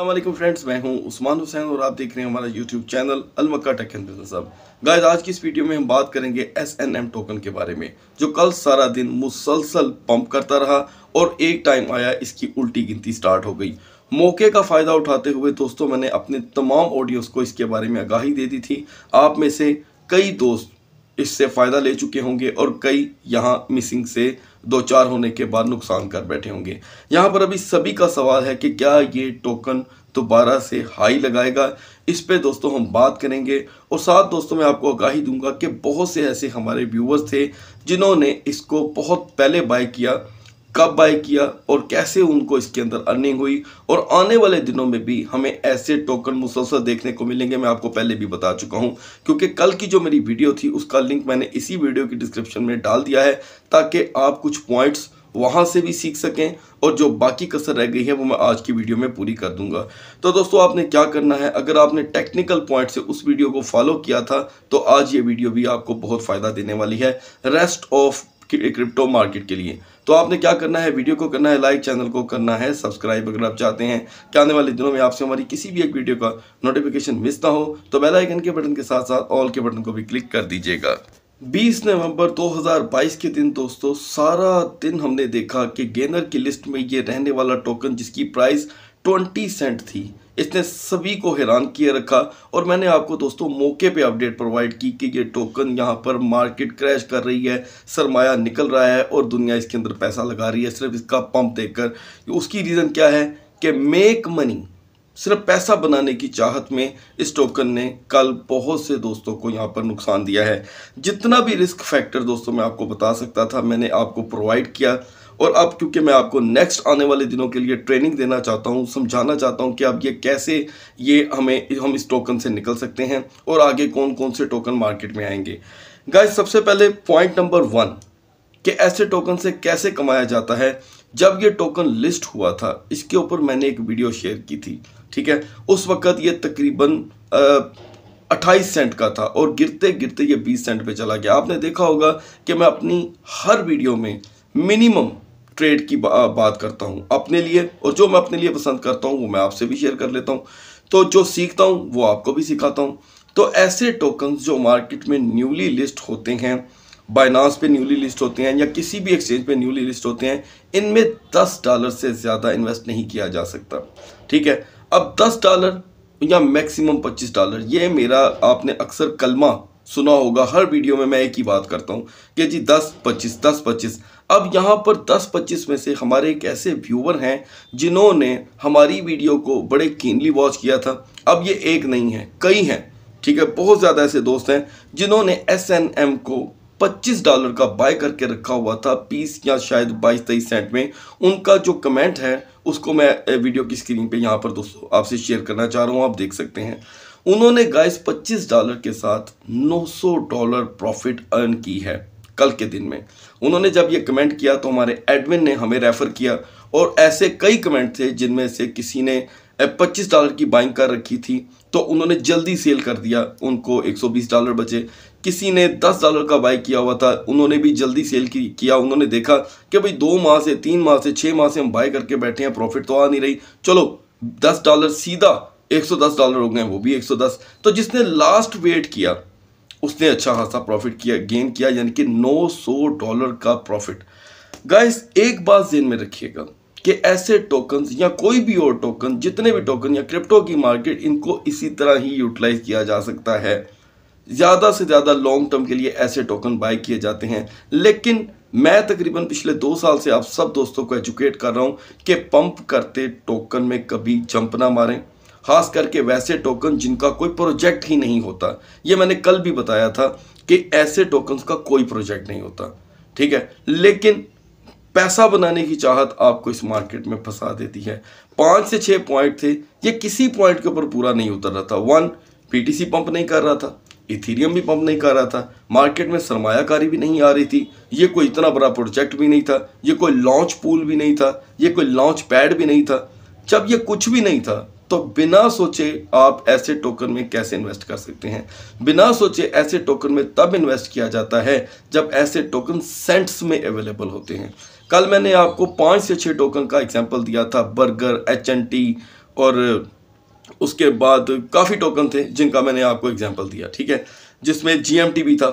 अल्लाह friends मैं हूं उस्मान हुसैन और आप देख रहे हैं हमारा YouTube channel Almakka tech and business अब गाइस आज की इस वीडियो में हम बात करेंगे एस एन एम टोकन के बारे में जो कल सारा दिन मुसलसल पंप करता रहा और एक टाइम आया इसकी उल्टी गिनती स्टार्ट हो गई मौके का फ़ायदा उठाते हुए दोस्तों मैंने अपने तमाम ऑडियोज़ को इसके बारे में आगाही दे दी थी आप में से कई दोस्त इससे फ़ायदा ले चुके होंगे और कई यहाँ मिसिंग से दो चार होने के बाद नुकसान कर बैठे होंगे यहाँ पर अभी सभी का सवाल है कि क्या ये टोकन दोबारा से हाई लगाएगा इस पे दोस्तों हम बात करेंगे और साथ दोस्तों मैं आपको आगाही दूंगा कि बहुत से ऐसे हमारे व्यूवर्स थे जिन्होंने इसको बहुत पहले बाय किया कब बाय किया और कैसे उनको इसके अंदर अर्निंग हुई और आने वाले दिनों में भी हमें ऐसे टोकन मुसलसल देखने को मिलेंगे मैं आपको पहले भी बता चुका हूँ क्योंकि कल की जो मेरी वीडियो थी उसका लिंक मैंने इसी वीडियो की डिस्क्रिप्शन में डाल दिया है ताकि आप कुछ पॉइंट्स वहाँ से भी सीख सकें और जो बाकी कसर रह गई है वो मैं आज की वीडियो में पूरी कर दूंगा तो दोस्तों आपने क्या करना है अगर आपने टेक्निकल पॉइंट से उस वीडियो को फॉलो किया था तो आज ये वीडियो भी आपको बहुत फ़ायदा देने वाली है रेस्ट ऑफ क्रिप्टो मार्केट के लिए तो आपने क्या करना है वीडियो को करना है लाइक चैनल को करना है सब्सक्राइब अगर आप चाहते हैं कि आने वाले दिनों में आपसे हमारी किसी भी एक वीडियो का नोटिफिकेशन मिस ना हो तो बेल आइकन के बटन के साथ साथ ऑल के बटन को भी क्लिक कर दीजिएगा 20 नवंबर 2022 के दिन दोस्तों सारा दिन हमने देखा कि गेनर की लिस्ट में ये रहने वाला टोकन जिसकी प्राइस ट्वेंटी सेंट थी इसने सभी को हैरान किए रखा और मैंने आपको दोस्तों मौके पे अपडेट प्रोवाइड की कि ये टोकन यहाँ पर मार्केट क्रैश कर रही है सरमाया निकल रहा है और दुनिया इसके अंदर पैसा लगा रही है सिर्फ इसका पंप देखकर उसकी रीज़न क्या है कि मेक मनी सिर्फ पैसा बनाने की चाहत में इस टोकन ने कल बहुत से दोस्तों को यहाँ पर नुकसान दिया है जितना भी रिस्क फैक्टर दोस्तों मैं आपको बता सकता था मैंने आपको प्रोवाइड किया और अब क्योंकि मैं आपको नेक्स्ट आने वाले दिनों के लिए ट्रेनिंग देना चाहता हूँ समझाना चाहता हूँ कि आप ये कैसे ये हमें हम इस टोकन से निकल सकते हैं और आगे कौन कौन से टोकन मार्केट में आएंगे गाय सबसे पहले पॉइंट नंबर वन कि ऐसे टोकन से कैसे कमाया जाता है जब ये टोकन लिस्ट हुआ था इसके ऊपर मैंने एक वीडियो शेयर की थी ठीक है उस वक्त ये तकरीबन अट्ठाईस सेंट का था और गिरते गिरते ये बीस सेंट पे चला गया आपने देखा होगा कि मैं अपनी हर वीडियो में मिनिमम ट्रेड की बात करता हूँ अपने लिए और जो मैं अपने लिए पसंद करता हूँ वो मैं आपसे भी शेयर कर लेता हूँ तो जो सीखता हूँ वो आपको भी सिखाता हूँ तो ऐसे टोकन्स जो मार्केट में न्यूली लिस्ट होते हैं बाइनास पे न्यूली लिस्ट होते हैं या किसी भी एक्सचेंज पे न्यूली लिस्ट होते हैं इनमें दस डॉलर से ज़्यादा इन्वेस्ट नहीं किया जा सकता ठीक है अब दस डॉलर या मैक्सिमम पच्चीस डॉलर ये मेरा आपने अक्सर कलमा सुना होगा हर वीडियो में मैं एक ही बात करता हूँ कि जी दस पच्चीस दस पच्चीस अब यहाँ पर 10-25 में से हमारे एक ऐसे व्यूवर हैं जिन्होंने हमारी वीडियो को बड़े कीनली वॉच किया था अब ये एक नहीं है कई हैं ठीक है बहुत ज़्यादा ऐसे दोस्त हैं जिन्होंने एस को 25 डॉलर का बाय करके रखा हुआ था बीस या शायद 22 तेईस सेंट में उनका जो कमेंट है उसको मैं वीडियो की स्क्रीन पे यहाँ पर दोस्तों आपसे शेयर करना चाह रहा हूँ आप देख सकते हैं उन्होंने गाइस 25 डॉलर के साथ 900 डॉलर प्रॉफिट अर्न की है कल के दिन में उन्होंने जब ये कमेंट किया तो हमारे एडमिन ने हमें रेफ़र किया और ऐसे कई कमेंट थे जिनमें से किसी ने पच्चीस डॉलर की बाइंग कर रखी थी तो उन्होंने जल्दी सेल कर दिया उनको 120 डॉलर बचे किसी ने 10 डॉलर का बाई किया हुआ था उन्होंने भी जल्दी सेल की, किया उन्होंने देखा कि भाई दो माह से तीन माह से छः माह से हम बाई करके बैठे हैं प्रॉफिट तो आ नहीं रही चलो 10 डॉलर सीधा 110 डॉलर हो गए वो भी 110 तो जिसने लास्ट वेट किया उसने अच्छा खासा प्रॉफिट किया गेन किया यानी कि 900 डॉलर का प्रॉफिट गाइस एक बात जेन में रखिएगा कि ऐसे टोकन या कोई भी और टोकन जितने भी टोकन या क्रिप्टो की मार्केट इनको इसी तरह ही यूटिलाइज किया जा सकता है ज़्यादा से ज़्यादा लॉन्ग टर्म के लिए ऐसे टोकन बाय किए जाते हैं लेकिन मैं तकरीबन पिछले दो साल से आप सब दोस्तों को एजुकेट कर रहा हूँ कि पंप करते टोकन में कभी जंप ना मारें खास करके वैसे टोकन जिनका कोई प्रोजेक्ट ही नहीं होता ये मैंने कल भी बताया था कि ऐसे टोकन्स का कोई प्रोजेक्ट नहीं होता ठीक है लेकिन पैसा बनाने की चाहत आपको इस मार्केट में फंसा देती है पाँच से छः पॉइंट थे ये किसी पॉइंट के ऊपर पूरा नहीं उतर रहा था वन पी पंप नहीं कर रहा था इथीरियम भी पंप नहीं कर रहा था मार्केट में सरमायाकारी भी नहीं आ रही थी ये कोई इतना बड़ा प्रोजेक्ट भी नहीं था ये कोई लॉन्च पूल भी नहीं था ये कोई लॉन्च पैड भी नहीं था जब ये कुछ भी नहीं था तो बिना सोचे आप ऐसे टोकन में कैसे इन्वेस्ट कर सकते हैं बिना सोचे ऐसे टोकन में तब इन्वेस्ट किया जाता है जब ऐसे टोकन सेंट्स में अवेलेबल होते हैं कल मैंने आपको पाँच से छः टोकन का एग्जाम्पल दिया था बर्गर एच टी और उसके बाद काफ़ी टोकन थे जिनका मैंने आपको एग्जाम्पल दिया ठीक है जिसमें जी भी था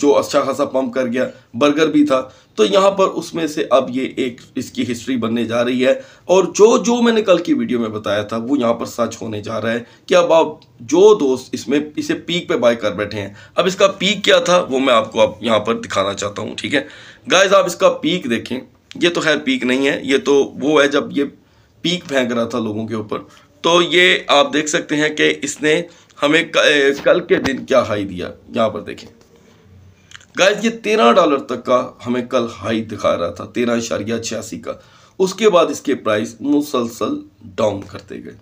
जो अच्छा खासा पंप कर गया बर्गर भी था तो यहाँ पर उसमें से अब ये एक इसकी हिस्ट्री बनने जा रही है और जो जो मैंने कल की वीडियो में बताया था वो यहाँ पर सच होने जा रहा है कि अब आप जो दोस्त इसमें इसे पीक पे बाय कर बैठे हैं अब इसका पीक क्या था वो मैं आपको अब यहाँ पर दिखाना चाहता हूँ ठीक है गाइज आप इसका पीक देखें ये तो खैर पीक नहीं है ये तो वो है जब ये पीक फेंक रहा था लोगों के ऊपर तो ये आप देख सकते हैं कि इसने हमें कल के दिन क्या हाई दिया यहाँ पर देखें गाइस ये तेरह डॉलर तक का हमें कल हाई दिखा रहा था तेरह इशारिया छियासी का उसके बाद इसके प्राइस मुसलसल डाउन करते गए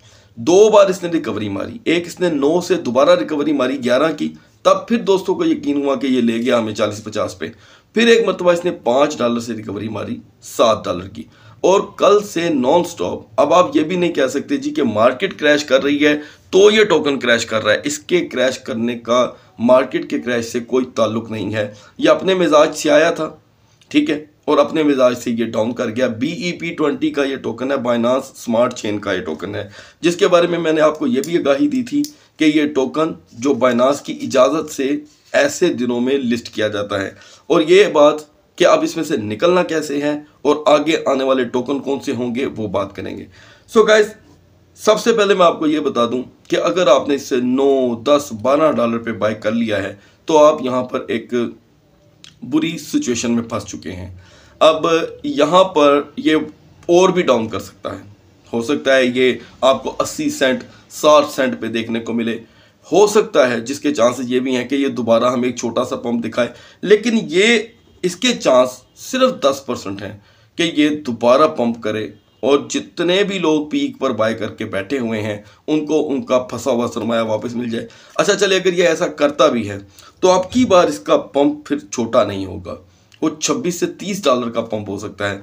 दो बार इसने रिकवरी मारी एक इसने नौ से दोबारा रिकवरी मारी ग्यारह की तब फिर दोस्तों को यकीन हुआ कि ये ले गया हमें चालीस पचास पे फिर एक मरतबा इसने पाँच डॉलर से रिकवरी मारी सात डॉलर की और कल से नॉन स्टॉप अब आप ये भी नहीं कह सकते जी कि मार्केट क्रैश कर रही है तो ये टोकन क्रैश कर रहा है इसके क्रैश करने का मार्केट के क्रैश से कोई ताल्लुक नहीं है ये अपने मिजाज से आया था ठीक है और अपने मिजाज से ये डाउन कर गया बी ई पी ट्वेंटी का ये टोकन है बाइनास स्मार्ट चेन का ये टोकन है जिसके बारे में मैंने आपको ये भी आगाही दी थी कि ये टोकन जो बाइनास की इजाज़त से ऐसे दिनों में लिस्ट किया जाता है और ये बात कि अब इसमें से निकलना कैसे है और आगे आने वाले टोकन कौन से होंगे वो बात करेंगे सो so गाइज सबसे पहले मैं आपको ये बता दूं कि अगर आपने इससे नौ दस बारह डॉलर पे बाय कर लिया है तो आप यहाँ पर एक बुरी सिचुएशन में फंस चुके हैं अब यहाँ पर ये और भी डाउन कर सकता है हो सकता है ये आपको 80 सेंट 60 सेंट पे देखने को मिले हो सकता है जिसके चांसेस ये भी हैं कि ये दोबारा हमें एक छोटा सा पंप दिखाए लेकिन ये इसके चांस सिर्फ 10 परसेंट हैं कि ये दोबारा पंप करे और जितने भी लोग पीक पर बाय करके बैठे हुए हैं उनको उनका फंसा हुआ सरमाया वापस मिल जाए अच्छा चले अगर ये ऐसा करता भी है तो अब की बार इसका पंप फिर छोटा नहीं होगा वो 26 से 30 डॉलर का पंप हो सकता है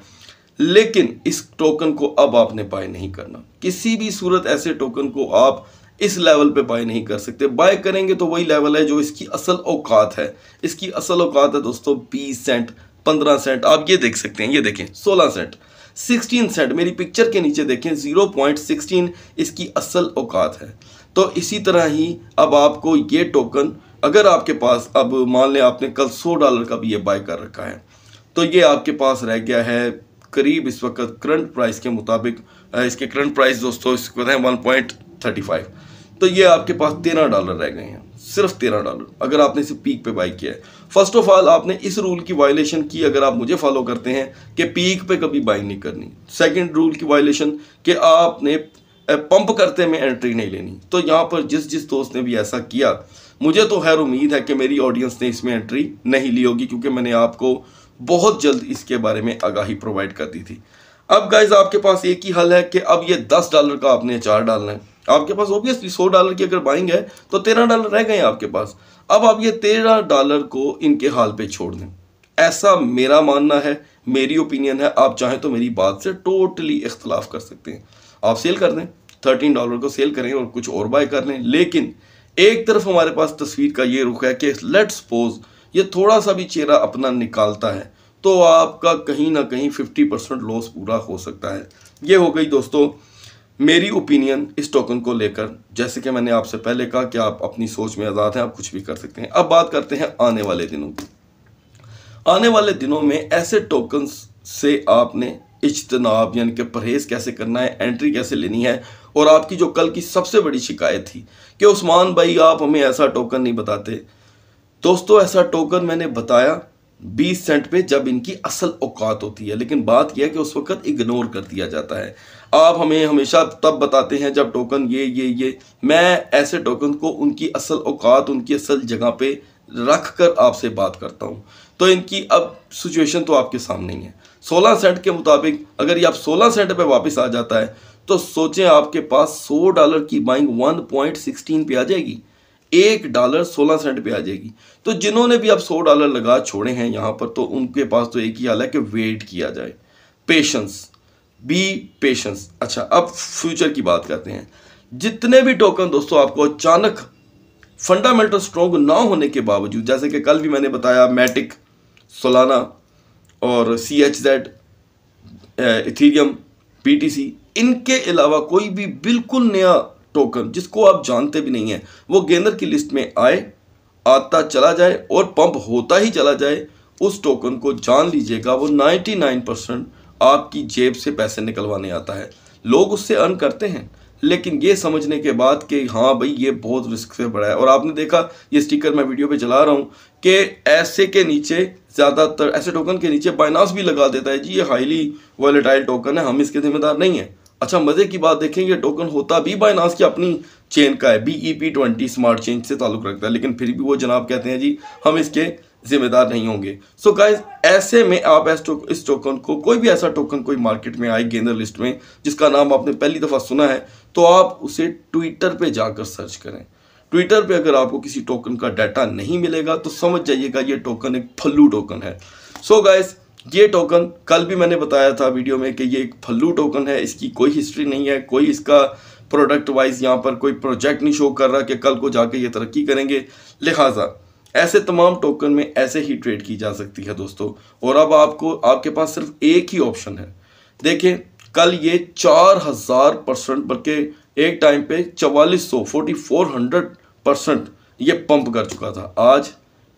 लेकिन इस टोकन को अब आपने बाय नहीं करना किसी भी सूरत ऐसे टोकन को आप इस लेवल पे बाय नहीं कर सकते बाय करेंगे तो वही लेवल है जो इसकी असल औकात है इसकी असल औकात है दोस्तों बीस सेंट पंद्रह सेंट आप ये देख सकते हैं ये देखें सोलह सेंट सिक्सटीन सेंट मेरी पिक्चर के नीचे देखें ज़ीरो पॉइंट सिक्सटीन इसकी असल औकात है तो इसी तरह ही अब आपको ये टोकन अगर आपके पास अब मान लें आपने कल सौ डॉलर का भी ये बाय कर रखा है तो ये आपके पास रह गया है करीब इस वक्त करंट प्राइस के मुताबिक इसके करंट प्राइस दोस्तों इसको वन पॉइंट थर्टी फाइव तो ये आपके पास तेरह डॉलर रह गए हैं सिर्फ तेरह डॉलर अगर आपने इसे पीक पे बाई किया है फर्स्ट ऑफ ऑल आपने इस रूल की वायलेशन की अगर आप मुझे फॉलो करते हैं कि पीक पे कभी बाई नहीं करनी सेकंड रूल की वायलेशन कि आपने पंप करते में एंट्री नहीं लेनी तो यहाँ पर जिस जिस दोस्त ने भी ऐसा किया मुझे तो खैर उम्मीद है कि मेरी ऑडियंस ने इसमें एंट्री नहीं ली होगी क्योंकि मैंने आपको बहुत जल्द इसके बारे में आगाही प्रोवाइड कर दी थी अब गाइज आपके पास एक ही हल है कि अब ये दस डॉलर का आपने अचार डालना है आपके पास ओबियसली सौ डॉलर की अगर बाइंग है तो तेरह डॉलर रह गए आपके पास अब आप ये तेरह डॉलर को इनके हाल पे छोड़ दें ऐसा मेरा मानना है मेरी ओपिनियन है आप चाहें तो मेरी बात से टोटली इख्तलाफ कर सकते हैं आप सेल कर दें थर्टीन डॉलर को सेल करें और कुछ और बाय कर लें लेकिन एक तरफ हमारे पास तस्वीर का ये रुख है कि लेट सपोज ये थोड़ा सा भी चेहरा अपना निकालता है तो आपका कहीं ना कहीं फिफ्टी परसेंट लॉस पूरा हो सकता है ये हो गई दोस्तों मेरी ओपिनियन इस टोकन को लेकर जैसे कि मैंने आपसे पहले कहा कि आप अपनी सोच में आज़ाद हैं आप कुछ भी कर सकते हैं अब बात करते हैं आने वाले दिनों की आने वाले दिनों में ऐसे टोकन से आपने इजतनाब यानी कि परहेज़ कैसे करना है एंट्री कैसे लेनी है और आपकी जो कल की सबसे बड़ी शिकायत थी कि उस्मान भाई आप हमें ऐसा टोकन नहीं बताते दोस्तों ऐसा टोकन मैंने बताया बीस सेंट पे जब इनकी असल औकात होती है लेकिन बात यह है कि उस वक्त इग्नोर कर दिया जाता है आप हमें हमेशा तब बताते हैं जब टोकन ये ये ये मैं ऐसे टोकन को उनकी असल औकात उनकी असल जगह पे रख कर आपसे बात करता हूँ तो इनकी अब सिचुएशन तो आपके सामने ही है 16 सेंट के मुताबिक अगर ये आप 16 सेंट पे वापस आ जाता है तो सोचें आपके पास 100 डॉलर की बाइंग 1.16 पे आ जाएगी एक डॉलर सोलह सेंट पे आ जाएगी तो जिन्होंने भी आप सौ डॉलर लगा छोड़े हैं यहाँ पर तो उनके पास तो एक ही हाल है कि वेट किया जाए पेशेंस बी पेशेंस अच्छा अब फ्यूचर की बात करते हैं जितने भी टोकन दोस्तों आपको अचानक फंडामेंटल स्ट्रॉन्ग ना होने के बावजूद जैसे कि कल भी मैंने बताया मैटिक सोलाना और C H Z Ethereum P T C इनके अलावा कोई भी बिल्कुल नया टोकन जिसको आप जानते भी नहीं हैं वो गेंदर की लिस्ट में आए आता चला जाए और पंप होता ही चला जाए उस टोकन को जान लीजिएगा वो 99 परसेंट आपकी जेब से पैसे निकलवाने आता है लोग उससे अर्न करते हैं लेकिन ये समझने के बाद कि हाँ भाई ये बहुत रिस्क से बड़ा है और आपने देखा ये स्टिकर मैं वीडियो पे चला रहा हूँ कि ऐसे के नीचे ज़्यादातर ऐसे टोकन के नीचे बाइनास भी लगा देता है जी ये हाईली वॉलेटाइल टोकन है हम इसके ज़िम्मेदार नहीं हैं अच्छा मज़े की बात देखें ये टोकन होता भी बाइनास की अपनी चेन का है B E P twenty smart chain से ताल्लुक़ रखता है लेकिन फिर भी वो जनाब कहते हैं जी हम इसके जिम्मेदार नहीं होंगे सो so गाइज ऐसे में आप इस, टोक, इस टोकन को कोई भी ऐसा टोकन कोई मार्केट में आए गेंदर लिस्ट में जिसका नाम आपने पहली दफ़ा सुना है तो आप उसे ट्विटर पर जाकर सर्च करें ट्विटर पर अगर आपको किसी टोकन का डाटा नहीं मिलेगा तो समझ जाइएगा ये टोकन एक फल्लू टोकन है सो so गाइज़ ये टोकन कल भी मैंने बताया था वीडियो में कि ये एक फल्लू टोकन है इसकी कोई हिस्ट्री नहीं है कोई इसका प्रोडक्ट वाइज यहाँ पर कोई प्रोजेक्ट नहीं शो कर रहा कि कल को जाके ये तरक्की करेंगे लिहाजा ऐसे तमाम टोकन में ऐसे ही ट्रेड की जा सकती है दोस्तों और अब आपको आपके पास सिर्फ एक ही ऑप्शन है देखें कल ये चार हज़ार परसेंट बल्कि एक टाइम पे चवालीस सौ फोर्टी फोर हंड्रेड परसेंट ये पंप कर चुका था आज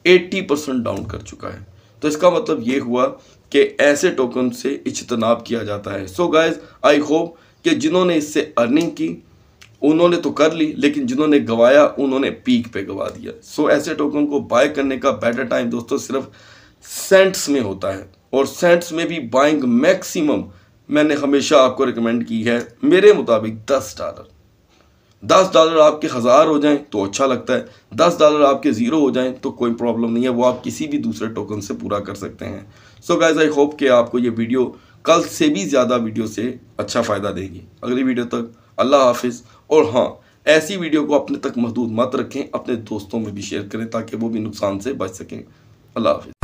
एट्टी परसेंट डाउन कर चुका है तो इसका मतलब ये हुआ के ऐसे टोकन से इजतनाब किया जाता है सो गाइज आई होप कि जिन्होंने इससे अर्निंग की उन्होंने तो कर ली लेकिन जिन्होंने गवाया उन्होंने पीक पे गवा दिया सो so, ऐसे टोकन को बाय करने का बेटर टाइम दोस्तों सिर्फ सेंट्स में होता है और सेंट्स में भी बाइंग मैक्सिमम मैंने हमेशा आपको रिकमेंड की है मेरे मुताबिक दस डॉलर दस डॉलर आपके हज़ार हो जाएं तो अच्छा लगता है दस डॉलर आपके ज़ीरो हो जाएं तो कोई प्रॉब्लम नहीं है वो आप किसी भी दूसरे टोकन से पूरा कर सकते हैं सो गाइज आई होप कि आपको ये वीडियो कल से भी ज़्यादा वीडियो से अच्छा फ़ायदा देगी अगली वीडियो तक अल्लाह हाफिज़ और हाँ ऐसी वीडियो को अपने तक महदूद मत रखें अपने दोस्तों में भी शेयर करें ताकि वो भी नुकसान से बच सकें अल्लाह हाफिज़